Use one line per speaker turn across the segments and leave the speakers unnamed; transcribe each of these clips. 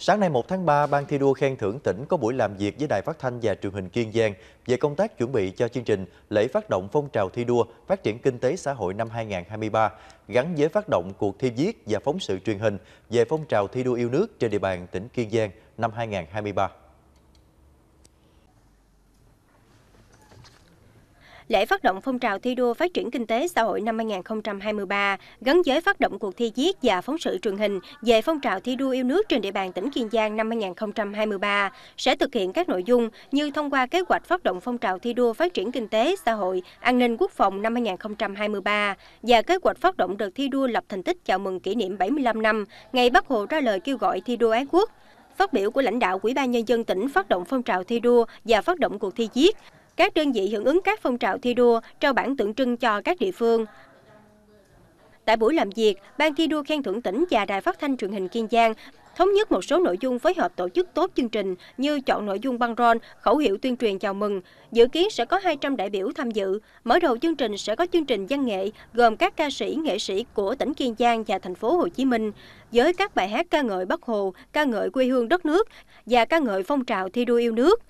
Sáng nay 1 tháng 3, Ban thi đua khen thưởng tỉnh có buổi làm việc với Đài Phát thanh và Truyền hình Kiên Giang về công tác chuẩn bị cho chương trình lễ phát động phong trào thi đua phát triển kinh tế xã hội năm 2023 gắn với phát động cuộc thi viết và phóng sự truyền hình về phong trào thi đua yêu nước trên địa bàn tỉnh Kiên Giang năm 2023.
lễ phát động phong trào thi đua phát triển kinh tế xã hội năm 2023 gắn với phát động cuộc thi viết và phóng sự truyền hình về phong trào thi đua yêu nước trên địa bàn tỉnh Kiên Giang năm 2023 sẽ thực hiện các nội dung như thông qua kế hoạch phát động phong trào thi đua phát triển kinh tế xã hội, an ninh quốc phòng năm 2023 và kế hoạch phát động đợt thi đua lập thành tích chào mừng kỷ niệm 75 năm ngày Bắc Hồ ra lời kêu gọi thi đua ái quốc. Phát biểu của lãnh đạo Ủy ban Nhân dân tỉnh phát động phong trào thi đua và phát động cuộc thi viết, các đơn vị hưởng ứng các phong trào thi đua trao bản tượng trưng cho các địa phương. Tại buổi làm việc, Ban thi đua khen thưởng tỉnh và Đài phát thanh truyền hình Kiên Giang thống nhất một số nội dung phối hợp tổ chức tốt chương trình như chọn nội dung băng rôn, khẩu hiệu tuyên truyền chào mừng. Dự kiến sẽ có 200 đại biểu tham dự. Mở đầu chương trình sẽ có chương trình văn nghệ gồm các ca sĩ, nghệ sĩ của tỉnh Kiên Giang và thành phố Hồ Chí Minh với các bài hát ca ngợi Bắc Hồ, ca ngợi quê hương đất nước và ca ngợi phong trào thi đua yêu nước.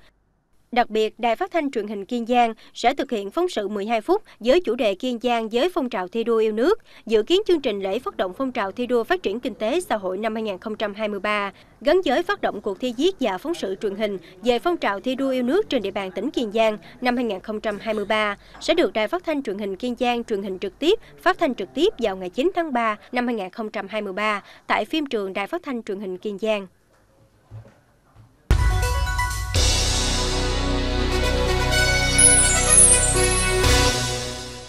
Đặc biệt, Đài Phát thanh Truyền hình Kiên Giang sẽ thực hiện phóng sự 12 phút với chủ đề Kiên Giang với phong trào thi đua yêu nước, dự kiến chương trình lễ phát động phong trào thi đua phát triển kinh tế xã hội năm 2023, gắn giới phát động cuộc thi viết và phóng sự truyền hình về phong trào thi đua yêu nước trên địa bàn tỉnh Kiên Giang năm 2023 sẽ được Đài Phát thanh Truyền hình Kiên Giang truyền hình trực tiếp, phát thanh trực tiếp vào ngày 9 tháng 3 năm 2023 tại phim trường Đài Phát thanh Truyền hình Kiên Giang.